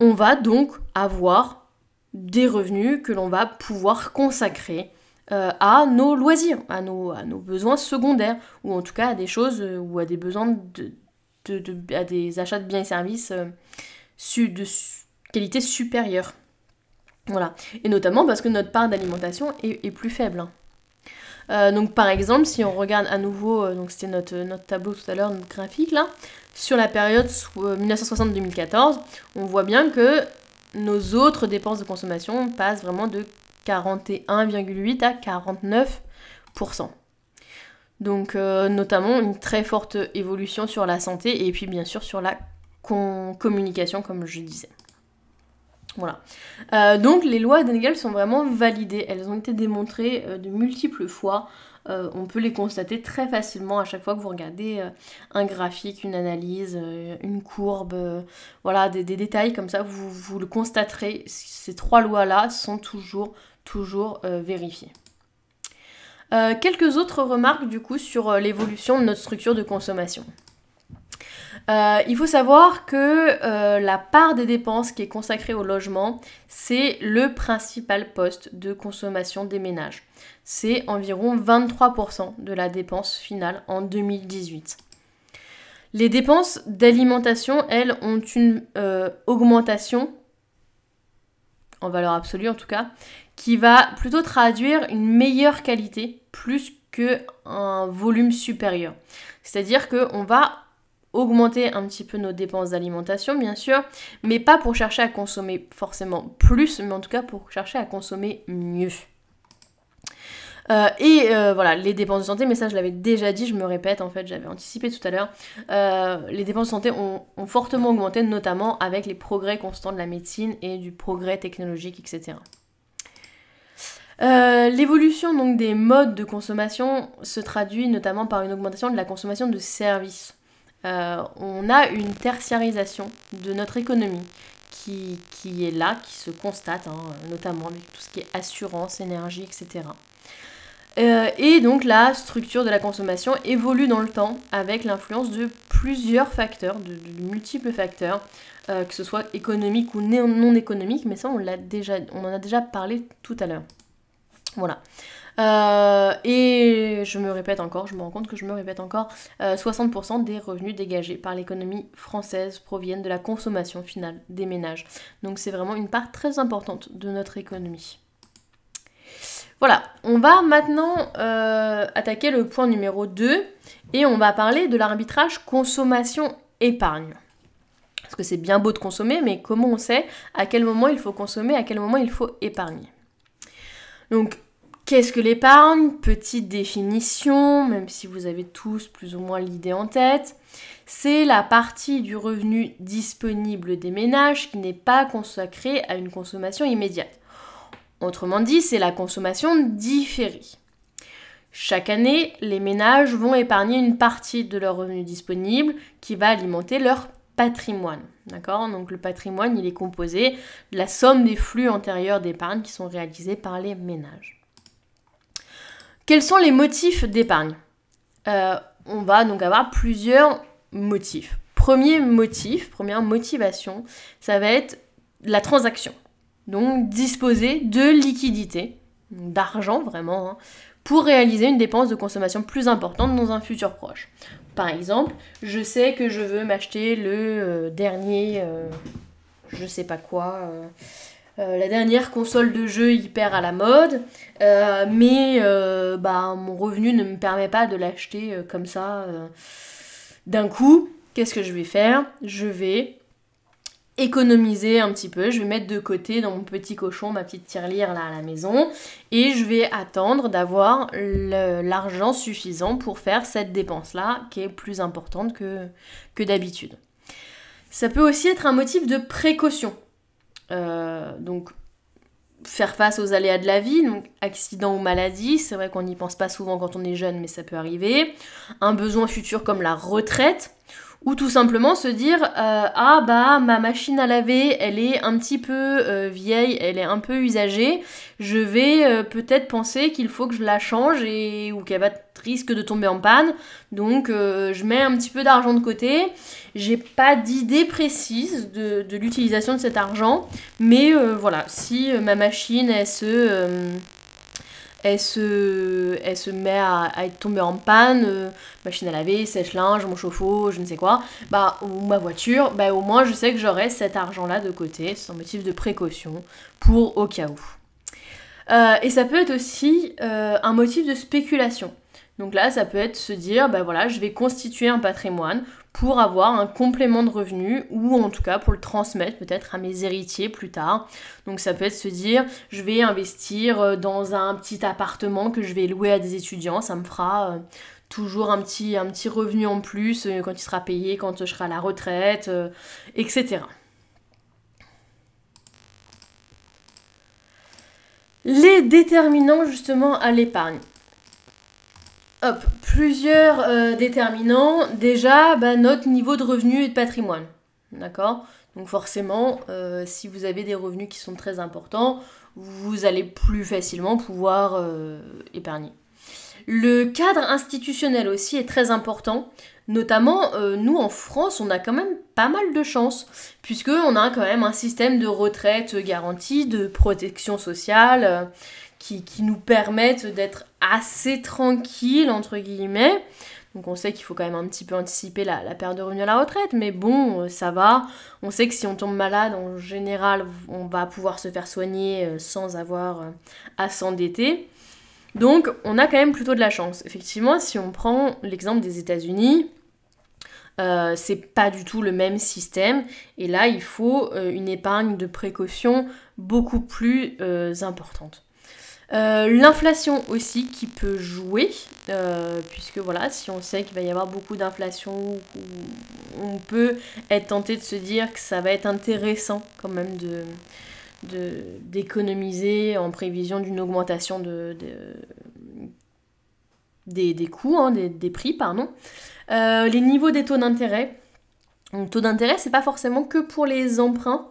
on va donc avoir des revenus que l'on va pouvoir consacrer euh, à nos loisirs, à nos, besoins secondaires, ou en tout cas à des choses euh, ou à des besoins de, à des achats de biens et services euh, de qualité supérieure. Voilà. Et notamment parce que notre part d'alimentation est, plus faible. Hein. donc par exemple, si on regarde à nouveau, donc c'était notre tableau tout à l'heure, notre graphique là, sur la période 1960-2014, euh, on voit bien que nos autres dépenses de consommation passent vraiment de 41,8 à 49%. Donc euh, notamment une très forte évolution sur la santé et puis bien sûr sur la communication comme je disais. Voilà. Euh, donc les lois d'Engel sont vraiment validées, elles ont été démontrées de multiples fois euh, on peut les constater très facilement à chaque fois que vous regardez euh, un graphique, une analyse, euh, une courbe, voilà, des, détails comme ça, vous, vous le constaterez, ces trois lois-là sont toujours, toujours vérifiées. quelques autres remarques du coup sur l'évolution de notre structure de consommation. Euh, il faut savoir que euh, la part des dépenses qui est consacrée au logement, c'est le principal poste de consommation des ménages. C'est environ 23% de la dépense finale en 2018. Les dépenses d'alimentation, elles, ont une euh, augmentation, en valeur absolue en tout cas, qui va plutôt traduire une meilleure qualité plus qu'un volume supérieur. C'est-à-dire qu'on va augmenter un petit peu nos dépenses d'alimentation, bien sûr, mais pas pour chercher à consommer forcément plus, mais en tout cas pour chercher à consommer mieux. Euh, et euh, voilà, les dépenses de santé, mais ça je l'avais déjà dit, je me répète en fait, j'avais anticipé tout à l'heure, euh, les dépenses de santé ont, ont, fortement augmenté, notamment avec les progrès constants de la médecine et du progrès technologique, etc. L'évolution donc des modes de consommation se traduit notamment par une augmentation de la consommation de services. Euh, on a une tertiarisation de notre économie qui, qui est là, qui se constate, hein, notamment avec tout ce qui est assurance, énergie, etc. Euh, et donc la structure de la consommation évolue dans le temps avec l'influence de plusieurs facteurs, de, multiples facteurs, euh, que ce soit économique ou non économique, mais ça on, l'a déjà, on en a déjà parlé tout à l'heure. Voilà. Euh, et je me répète encore, je me rends compte que je me répète encore, 60% euh, des revenus dégagés par l'économie française proviennent de la consommation finale des ménages. Donc c'est vraiment une part très importante de notre économie. Voilà, on va maintenant euh, attaquer le point numéro 2 et on va parler de l'arbitrage consommation-épargne. Parce que c'est bien beau de consommer, mais comment on sait à quel moment il faut consommer, à quel moment il faut épargner donc, qu'est-ce que l'épargne Petite définition, même si vous avez tous plus ou moins l'idée en tête. C'est la partie du revenu disponible des ménages qui n'est pas consacrée à une consommation immédiate. Autrement dit, c'est la consommation différée. Chaque année, les ménages vont épargner une partie de leur revenu disponible qui va alimenter leur patrimoine. D'accord Donc le patrimoine, il est composé de la somme des flux antérieurs d'épargne qui sont réalisés par les ménages. Quels sont les motifs d'épargne euh, On va donc avoir plusieurs motifs. Premier motif, première motivation, ça va être la transaction. Donc disposer de liquidités, d'argent vraiment, hein, pour réaliser une dépense de consommation plus importante dans un futur proche. Par exemple, je sais que je veux m'acheter le euh, dernier, euh, je sais pas quoi, euh, la dernière console de jeu hyper à la mode, mais bah, mon revenu ne me permet pas de l'acheter comme ça d'un coup. Qu'est-ce que je vais faire Je vais économiser un petit peu, je vais mettre de côté dans mon petit cochon, ma petite tirelire là à la maison, et je vais attendre d'avoir l'argent suffisant pour faire cette dépense-là qui est plus importante que, que d'habitude. Ça peut aussi être un motif de précaution. Euh, donc faire face aux aléas de la vie, donc accident ou maladie, c'est vrai qu'on n'y pense pas souvent quand on est jeune, mais ça peut arriver. Un besoin futur comme la retraite ou tout simplement se dire euh, ah bah ma machine à laver elle est un petit peu euh, vieille, elle est un peu usagée, je vais euh, peut-être penser qu'il faut que je la change et ou qu'elle va risque de tomber en panne, donc je mets un petit peu d'argent de côté. J'ai pas d'idée précise de, de l'utilisation de cet argent, mais voilà, si ma machine elle se elle se, met à, être tombée en panne, euh, machine à laver, sèche-linge, mon chauffe-eau, je ne sais quoi, bah, ou ma voiture, bah, au moins je sais que j'aurai cet argent-là de côté, un motif de précaution, pour au cas où. Euh, et ça peut être aussi euh, un motif de spéculation. Donc là, ça peut être se dire, bah voilà, je vais constituer un patrimoine pour avoir un complément de revenu ou en tout cas pour le transmettre peut-être à mes héritiers plus tard. Donc ça peut être se dire je vais investir euh, dans un petit appartement que je vais louer à des étudiants, ça me fera euh, toujours un petit, un petit revenu en plus euh, quand il sera payé, quand je serai à la retraite, etc. Les déterminants justement à l'épargne. Hop, plusieurs euh, déterminants. Déjà, bah, notre niveau de revenus et de patrimoine. D'accord Donc forcément, euh, si vous avez des revenus qui sont très importants, vous allez plus facilement pouvoir euh, épargner. Le cadre institutionnel aussi est très important. Notamment, nous en France, on a quand même pas mal de chance, puisque on a quand même un système de retraite garantie, de protection sociale, qui, nous permettent d'être assez tranquilles, entre guillemets. Donc on sait qu'il faut quand même un petit peu anticiper la, perte de revenus à la retraite, mais bon, euh, ça va. On sait que si on tombe malade, en général, on va pouvoir se faire soigner euh, sans avoir euh, à s'endetter. Donc on a quand même plutôt de la chance. Effectivement, si on prend l'exemple des États-Unis, c'est pas du tout le même système. Et là, il faut une épargne de précaution beaucoup plus importante. Euh, l'inflation aussi qui peut jouer, euh, puisque voilà, si on sait qu'il va y avoir beaucoup d'inflation, on peut être tenté de se dire que ça va être intéressant quand même de d'économiser en prévision d'une augmentation de, des, coûts, hein, des, prix, pardon. Euh, les niveaux des taux d'intérêt. le taux d'intérêt, c'est pas forcément que pour les emprunts,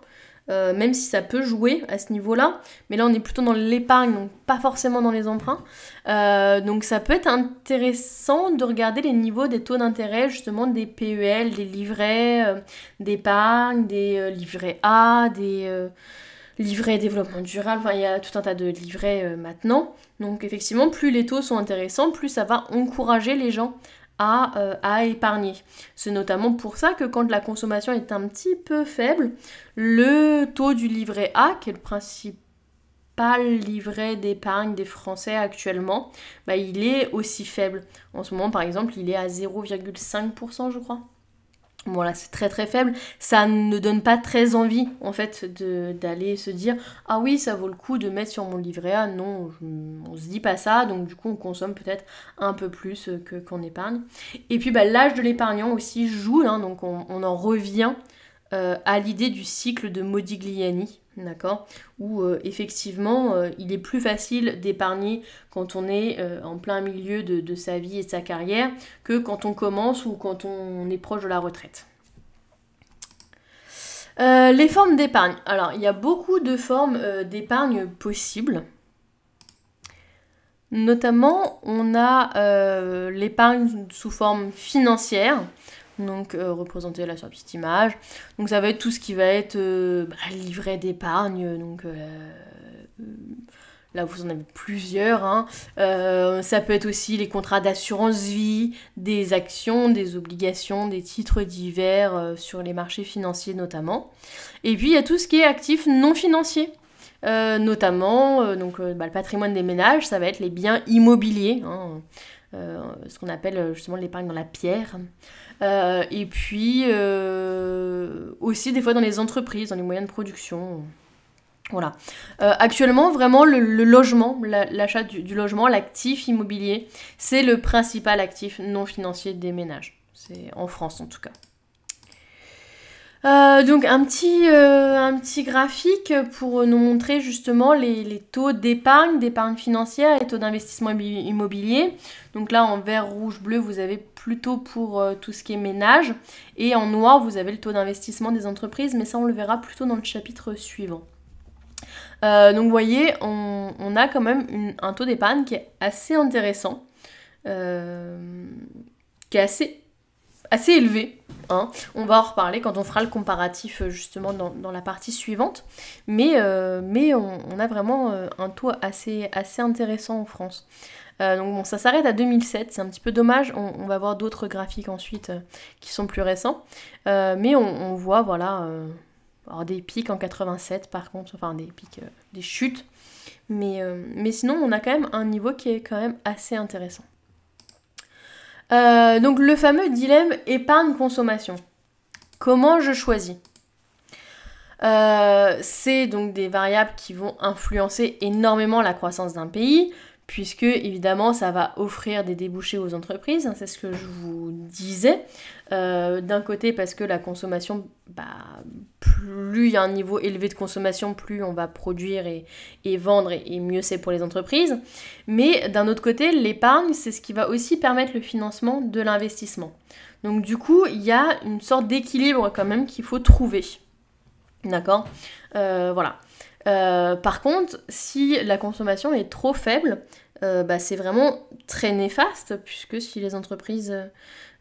euh, même si ça peut jouer à ce niveau-là. Mais là, on est plutôt dans l'épargne, donc pas forcément dans les emprunts. Euh, donc ça peut être intéressant de regarder les niveaux des taux d'intérêt, justement, des PEL, des livrets euh, d'épargne, des livrets A, des livrets développement durable, enfin il y a tout un tas de livrets maintenant. Donc effectivement, plus les taux sont intéressants, plus ça va encourager les gens euh, à, épargner. C'est notamment pour ça que quand la consommation est un petit peu faible, le taux du livret A, qui est le principal livret d'épargne des Français actuellement, bah, il est aussi faible. En ce moment, par exemple, il est à 0,5%, je crois c'est très très faible, ça ne donne pas très envie en fait d'aller se dire ah oui ça vaut le coup de mettre sur mon livret non on se dit pas ça donc du coup on consomme peut-être un peu plus euh, qu'on épargne. Et puis bah, l'âge de l'épargnant aussi joue, hein. donc on, en revient euh, à l'idée du cycle de Modigliani d'accord Où euh, effectivement, euh, il est plus facile d'épargner quand on est euh, en plein milieu de, sa vie et de sa carrière que quand on commence ou quand on est proche de la retraite. les formes d'épargne. Alors, il y a beaucoup de formes d'épargne possibles. Notamment, on a l'épargne sous forme financière, donc euh, représenter la sur petite image. Donc ça va être tout ce qui va être euh, bah, livret d'épargne, donc euh, là vous en avez plusieurs. Hein. ça peut être aussi les contrats d'assurance vie, des actions, des obligations, des titres divers sur les marchés financiers notamment. Et puis il y a tout ce qui est actif non financier. notamment donc, bah, le patrimoine des ménages, ça va être les biens immobiliers. Hein euh, ce qu'on appelle euh, justement l'épargne dans la pierre. Euh, et puis aussi des fois dans les entreprises, dans les moyens de production. Voilà. actuellement, vraiment, le, logement, l'achat du, logement, l'actif immobilier, c'est le principal actif non financier des ménages. C'est en France en tout cas. Euh, donc un petit, euh, un petit graphique pour nous montrer justement les, taux d'épargne, d'épargne financière et taux d'investissement immobilier. Donc là en vert, rouge, bleu, vous avez plutôt pour euh, tout ce qui est ménage et en noir, vous avez le taux d'investissement des entreprises, mais ça on le verra plutôt dans le chapitre suivant. donc vous voyez, on, a quand même un taux d'épargne qui est assez intéressant, qui est assez assez élevé. Hein. Mmh. On va en reparler quand on fera le comparatif euh, justement dans, la partie suivante. Mais, euh, mais on, a vraiment euh, un taux assez, assez intéressant en France. donc bon, ça s'arrête à 2007, c'est un petit peu dommage, on, va voir d'autres graphiques ensuite qui sont plus récents. mais on, voit voilà des pics en 87 par contre, enfin des pics, des chutes. Mais, mais sinon on a quand même un niveau qui est quand même assez intéressant. Euh, donc le fameux dilemme épargne-consommation. Comment je choisis euh, C'est donc des variables qui vont influencer énormément la croissance d'un pays, puisque évidemment ça va offrir des débouchés aux entreprises, hein, c'est ce que je vous disais. Euh, d'un côté parce que la consommation, bah, plus il y a un niveau élevé de consommation, plus on va produire et, vendre et, mieux c'est pour les entreprises. Mais d'un autre côté, l'épargne, c'est ce qui va aussi permettre le financement de l'investissement. Donc du coup, il y a une sorte d'équilibre quand même qu'il faut trouver. D'accord euh, Voilà. Euh, par contre, si la consommation est trop faible, euh, bah, c'est vraiment très néfaste, puisque si les entreprises euh,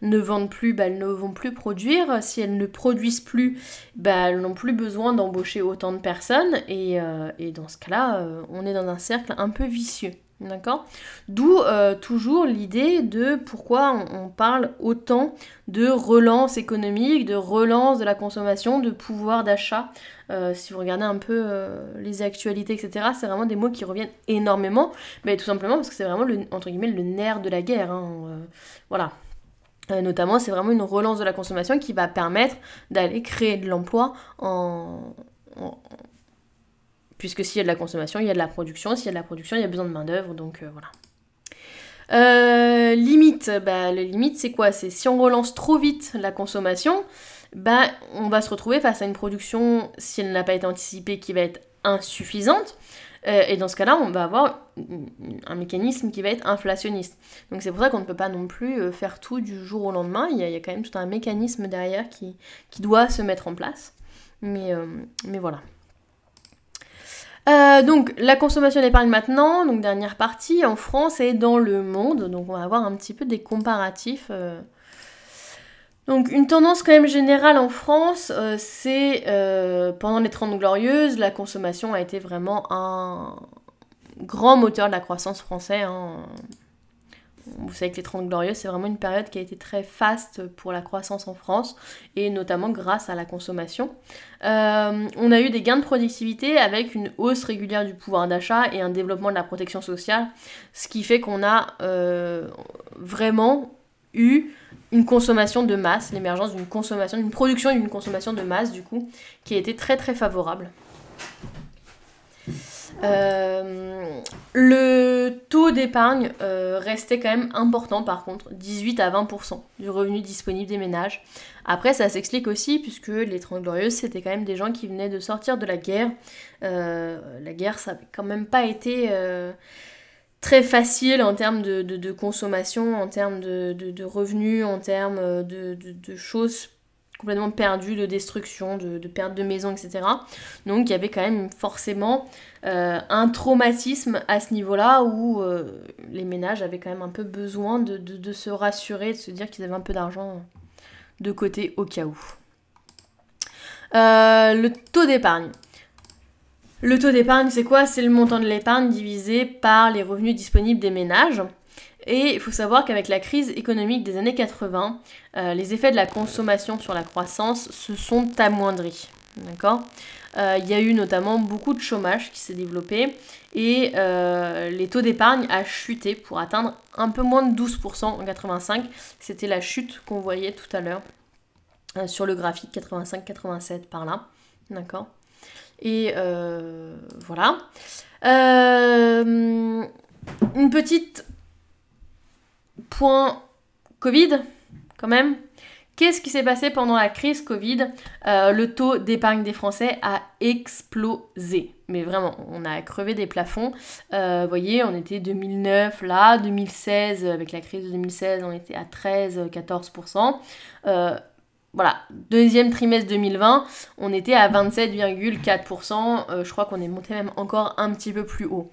ne vendent plus, bah, elles ne vont plus produire. Si elles ne produisent plus, bah, elles n'ont plus besoin d'embaucher autant de personnes. Et, euh, dans ce cas-là, on est dans un cercle un peu vicieux. D'accord D'où euh, toujours l'idée de pourquoi on, parle autant de relance économique, de relance de la consommation, de pouvoir d'achat. Euh, si vous regardez un peu euh, les actualités, etc., c'est vraiment des mots qui reviennent énormément, mais tout simplement parce que c'est vraiment le, entre guillemets, le nerf de la guerre. Hein. voilà. notamment, c'est vraiment une relance de la consommation qui va permettre d'aller créer de l'emploi en puisque s'il y a de la consommation, il y a de la production, s'il y a de la production, il y a besoin de main-d'œuvre, donc euh, voilà. Euh, limite, bah, limite c'est quoi C'est si on relance trop vite la consommation, bah, on va se retrouver face à une production, si elle n'a pas été anticipée, qui va être insuffisante. Euh, et dans ce cas-là, on va avoir un mécanisme qui va être inflationniste. Donc c'est pour ça qu'on ne peut pas non plus faire tout du jour au lendemain. Il y a, quand même tout un mécanisme derrière qui, doit se mettre en place. mais voilà. Euh, donc la consommation d'épargne maintenant, donc dernière partie, en France et dans le monde. Donc on va avoir un petit peu des comparatifs. Euh. Donc une tendance quand même générale en France, euh, c'est pendant les 30 glorieuses, la consommation a été vraiment un grand moteur de la croissance française. Hein. Vous savez que les 30 glorieuses, c'est vraiment une période qui a été très faste pour la croissance en France, et notamment grâce à la consommation. Euh, on a eu des gains de productivité avec une hausse régulière du pouvoir d'achat et un développement de la protection sociale, ce qui fait qu'on a euh, vraiment eu une consommation de masse, l'émergence d'une consommation, d'une production et d'une consommation de masse du coup, qui a été très très favorable. Euh, le taux d'épargne euh, restait quand même important par contre, 18 à 20% du revenu disponible des ménages. Après ça s'explique aussi puisque les 30 glorieuses c'était quand même des gens qui venaient de sortir de la guerre. Euh, la guerre ça avait quand même pas été très facile en termes de, consommation, en termes de, revenus, en termes de choses complètement perdu de destruction, de, perte de maison, etc. Donc il y avait quand même forcément euh, un traumatisme à ce niveau-là où euh, les ménages avaient quand même un peu besoin de, se rassurer, de se dire qu'ils avaient un peu d'argent de côté au cas où. Euh, le taux d'épargne. Le taux d'épargne, c'est quoi C'est le montant de l'épargne divisé par les revenus disponibles des ménages. Et il faut savoir qu'avec la crise économique des années 80, euh, les effets de la consommation sur la croissance se sont amoindris. D'accord euh, Il y a eu notamment beaucoup de chômage qui s'est développé et euh, les taux d'épargne a chuté pour atteindre un peu moins de 12% en 85. C'était la chute qu'on voyait tout à l'heure sur le graphique 85-87 par là. D'accord Et voilà. une petite point Covid, quand même. Qu'est-ce qui s'est passé pendant la crise Covid euh, Le taux d'épargne des Français a explosé. Mais vraiment, on a crevé des plafonds. Euh, vous voyez, on était 2009 là, 2016, avec la crise de 2016, on était à 13-14%. Euh, voilà, deuxième trimestre 2020, on était à 27,4%. je crois qu'on est monté même encore un petit peu plus haut.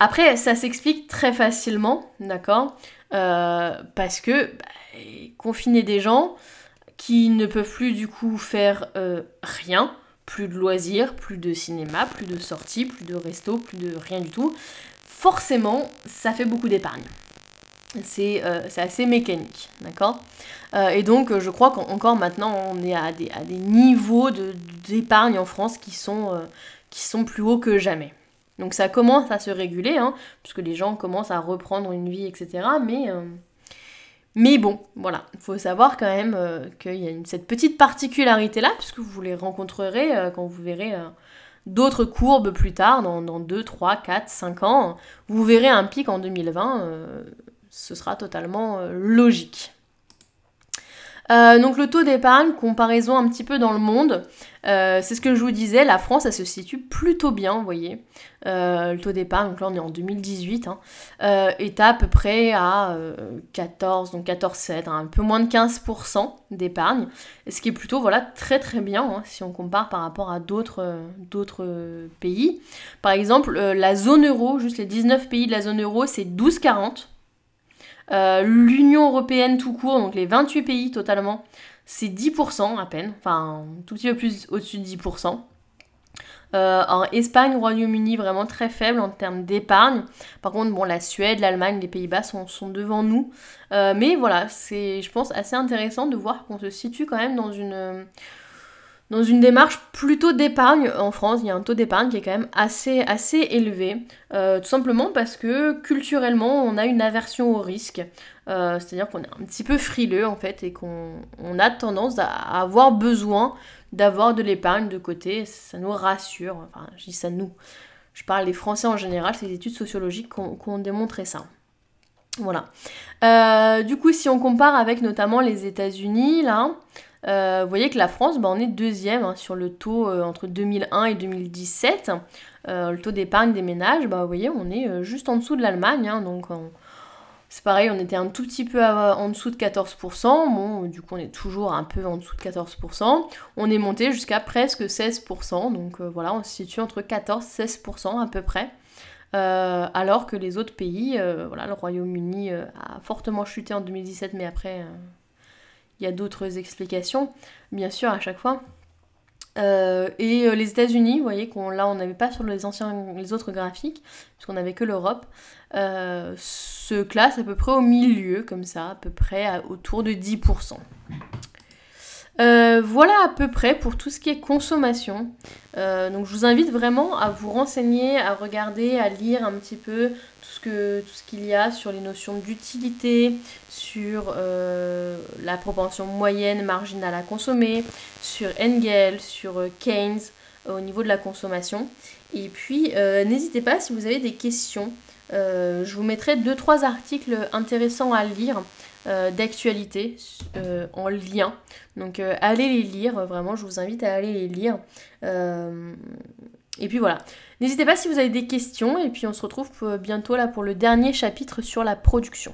Après, ça s'explique très facilement, d'accord euh, parce que bah, confiner des gens qui ne peuvent plus du coup faire euh, rien, plus de loisirs, plus de cinéma, plus de sorties, plus de resto, plus de rien du tout, forcément ça fait beaucoup d'épargne c'est euh, assez mécanique, d'accord Et donc je crois qu'encore maintenant on est à des, à des niveaux d'épargne en France qui sont, qui sont plus hauts que jamais. Donc ça commence à se réguler, hein, puisque les gens commencent à reprendre une vie, etc. Mais, euh, mais bon, voilà, il faut savoir quand même euh, qu'il y a cette petite particularité-là, puisque vous les rencontrerez euh, quand vous verrez d'autres courbes plus tard, dans, dans, 2, 3, 4, 5 ans. Vous verrez un pic en 2020, ce sera totalement logique. Euh, donc le taux d'épargne, comparaison un petit peu dans le monde, euh, c'est ce que je vous disais, la France, elle se situe plutôt bien, vous voyez. Euh, le taux d'épargne, donc là on est en 2018, hein. est à peu près à 14, donc 14,7, hein, un peu moins de 15% d'épargne, ce qui est plutôt voilà, très très bien hein, si on compare par rapport à d'autres pays. Par exemple, la zone euro, juste les 19 pays de la zone euro, c'est 12,40 euh, L'Union européenne tout court, donc les 28 pays totalement, c'est 10% à peine, enfin un tout petit peu plus au-dessus de 10%. Euh, en Espagne, Royaume-Uni, vraiment très faible en termes d'épargne. Par contre, bon, la Suède, l'Allemagne, les Pays-Bas sont, devant nous. Euh, mais voilà, c'est, je pense, assez intéressant de voir qu'on se situe quand même dans une dans une démarche plutôt d'épargne en France. Il y a un taux d'épargne qui est quand même assez, assez élevé, euh, tout simplement parce que culturellement, on a une aversion au risque. Euh, c'est-à-dire qu'on est un petit peu frileux en fait et qu'on a tendance à avoir besoin d'avoir de l'épargne de côté. Ça nous rassure. Enfin, je dis ça nous. Je parle des Français en général, c'est les études sociologiques qui ont démontré ça. Voilà. Euh, du coup, si on compare avec notamment les États-Unis, là, euh, vous voyez que la France, bah, on est deuxième hein, sur le taux euh, entre 2001 et 2017. Euh, le taux d'épargne des ménages, bah, vous voyez, on est juste en dessous de l'Allemagne. Hein, donc c'est pareil, on était un tout petit peu en dessous de 14%. Bon, du coup, on est toujours un peu en dessous de 14%. On est monté jusqu'à presque 16%. Donc voilà, on se situe entre 14 16% à peu près. alors que les autres pays, voilà, le Royaume-Uni a fortement chuté en 2017, mais après, il y a d'autres explications, bien sûr, à chaque fois. Euh, et euh, les États-Unis, vous voyez, qu'on, là on n'avait pas sur les, anciens, les autres graphiques, puisqu'on n'avait que l'Europe, se euh, classe à peu près au milieu, comme ça, à peu près autour de 10%. Euh, voilà à peu près pour tout ce qui est consommation. Euh, donc je vous invite vraiment à vous renseigner, à regarder, à lire un petit peu tout ce qu'il y a sur les notions d'utilité, sur euh, la propension moyenne marginale à consommer, sur Engel, sur Keynes au niveau de la consommation. Et puis n'hésitez pas si vous avez des questions. je vous mettrai deux trois articles intéressants à lire euh, d'actualité euh, en lien. Donc euh, allez les lire, vraiment, je vous invite à aller les lire. et puis voilà. N'hésitez pas si vous avez des questions, et puis on se retrouve bientôt là pour le dernier chapitre sur la production.